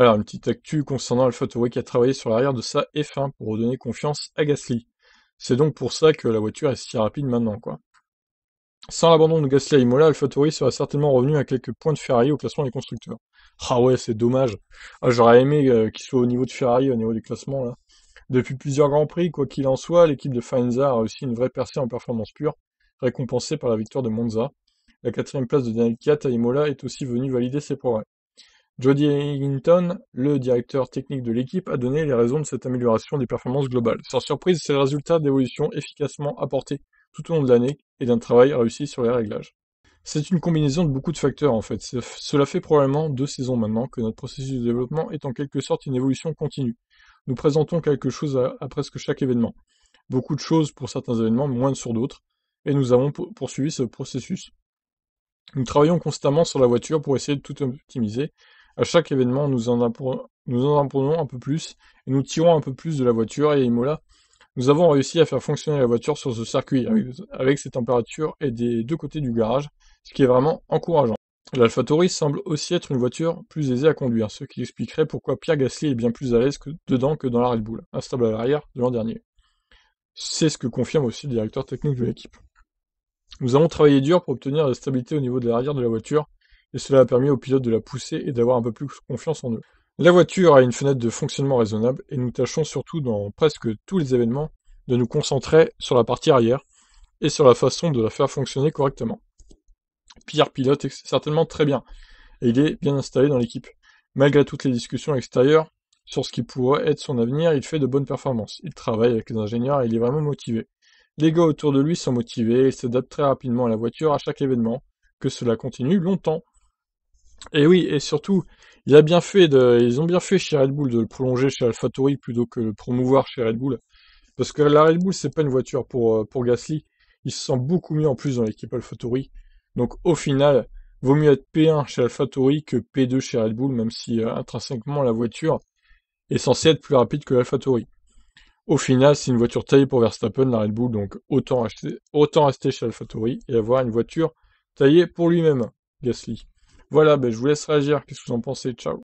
Alors, une petite actu concernant Alpha Tauri qui a travaillé sur l'arrière de sa F1 pour redonner confiance à Gasly. C'est donc pour ça que la voiture est si rapide maintenant, quoi. Sans l'abandon de Gasly à Imola, Tauri serait certainement revenu à quelques points de Ferrari au classement des constructeurs. Ah ouais, c'est dommage. Ah, j'aurais aimé euh, qu'il soit au niveau de Ferrari, au niveau du classement. là. Depuis plusieurs Grands Prix, quoi qu'il en soit, l'équipe de Faenza a réussi une vraie percée en performance pure, récompensée par la victoire de Monza. La quatrième place de Daniel Kiat à Imola est aussi venue valider ses progrès. Jody Hinton, le directeur technique de l'équipe, a donné les raisons de cette amélioration des performances globales. Sans surprise, c'est le résultat d'évolutions efficacement apportées tout au long de l'année et d'un travail réussi sur les réglages. C'est une combinaison de beaucoup de facteurs en fait. Cela fait probablement deux saisons maintenant que notre processus de développement est en quelque sorte une évolution continue. Nous présentons quelque chose à presque chaque événement. Beaucoup de choses pour certains événements, moins sur d'autres, et nous avons poursuivi ce processus. Nous travaillons constamment sur la voiture pour essayer de tout optimiser, à chaque événement, nous en, apprenons un peu plus et nous tirons un peu plus de la voiture et à Imola. Nous avons réussi à faire fonctionner la voiture sur ce circuit avec, ses températures et des deux côtés du garage, ce qui est vraiment encourageant. l'alphatori semble aussi être une voiture plus aisée à conduire, ce qui expliquerait pourquoi Pierre Gasly est bien plus à l'aise dedans que dans la Red Bull, instable à l'arrière de l'an dernier. C'est ce que confirme aussi le directeur technique de l'équipe. Nous avons travaillé dur pour obtenir la stabilité au niveau de l'arrière de la voiture et cela a permis aux pilotes de la pousser et d'avoir un peu plus confiance en eux. La voiture a une fenêtre de fonctionnement raisonnable et nous tâchons surtout dans presque tous les événements de nous concentrer sur la partie arrière et sur la façon de la faire fonctionner correctement. Pierre pilote est certainement très bien et il est bien installé dans l'équipe. Malgré toutes les discussions extérieures sur ce qui pourrait être son avenir, il fait de bonnes performances. Il travaille avec les ingénieurs et il est vraiment motivé. Les gars autour de lui sont motivés et s'adaptent très rapidement à la voiture à chaque événement, que cela continue longtemps et oui, et surtout, il a bien fait ils ont bien fait chez Red Bull de le prolonger chez AlphaTauri plutôt que le promouvoir chez Red Bull. Parce que la Red Bull, c'est pas une voiture pour, euh, pour Gasly. Il se sent beaucoup mieux en plus dans l'équipe AlphaTauri. Donc au final, vaut mieux être P1 chez AlphaTauri que P2 chez Red Bull, même si euh, intrinsèquement la voiture est censée être plus rapide que l'AlphaTauri. Au final, c'est une voiture taillée pour Verstappen, la Red Bull, donc autant, autant rester chez AlphaTauri et avoir une voiture taillée pour lui-même, Gasly. Voilà, ben je vous laisse réagir, qu'est-ce que vous en pensez, ciao